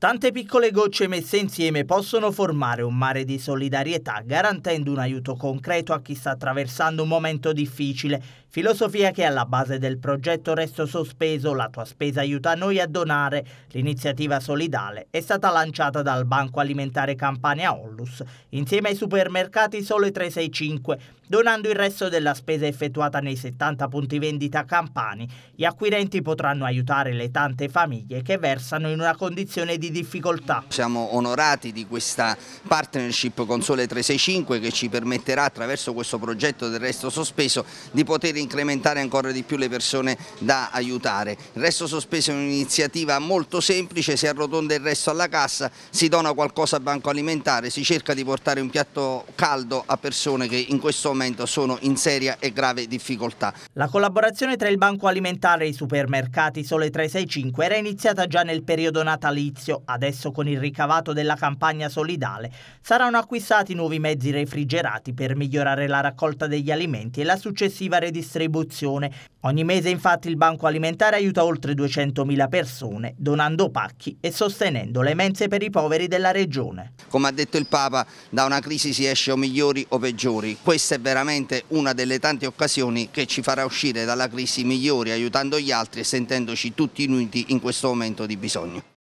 Tante piccole gocce messe insieme possono formare un mare di solidarietà, garantendo un aiuto concreto a chi sta attraversando un momento difficile. Filosofia che è alla base del progetto Resto Sospeso, la tua spesa aiuta noi a donare. L'iniziativa solidale è stata lanciata dal Banco Alimentare Campania Ollo bonus, insieme ai supermercati Sole 365, donando il resto della spesa effettuata nei 70 punti vendita campani. Gli acquirenti potranno aiutare le tante famiglie che versano in una condizione di difficoltà. Siamo onorati di questa partnership con Sole 365 che ci permetterà attraverso questo progetto del resto sospeso di poter incrementare ancora di più le persone da aiutare. Il resto sospeso è un'iniziativa molto semplice, si arrotonda il resto alla cassa, si dona qualcosa a banco alimentare, si cerca cerca di portare un piatto caldo a persone che in questo momento sono in seria e grave difficoltà. La collaborazione tra il Banco Alimentare e i supermercati Sole 365 era iniziata già nel periodo natalizio, adesso con il ricavato della campagna solidale saranno acquistati nuovi mezzi refrigerati per migliorare la raccolta degli alimenti e la successiva redistribuzione. Ogni mese infatti il Banco Alimentare aiuta oltre 200.000 persone donando pacchi e sostenendo le mense per i poveri della regione. Come ha detto il Papa da una crisi si esce o migliori o peggiori. Questa è veramente una delle tante occasioni che ci farà uscire dalla crisi migliori aiutando gli altri e sentendoci tutti uniti in questo momento di bisogno.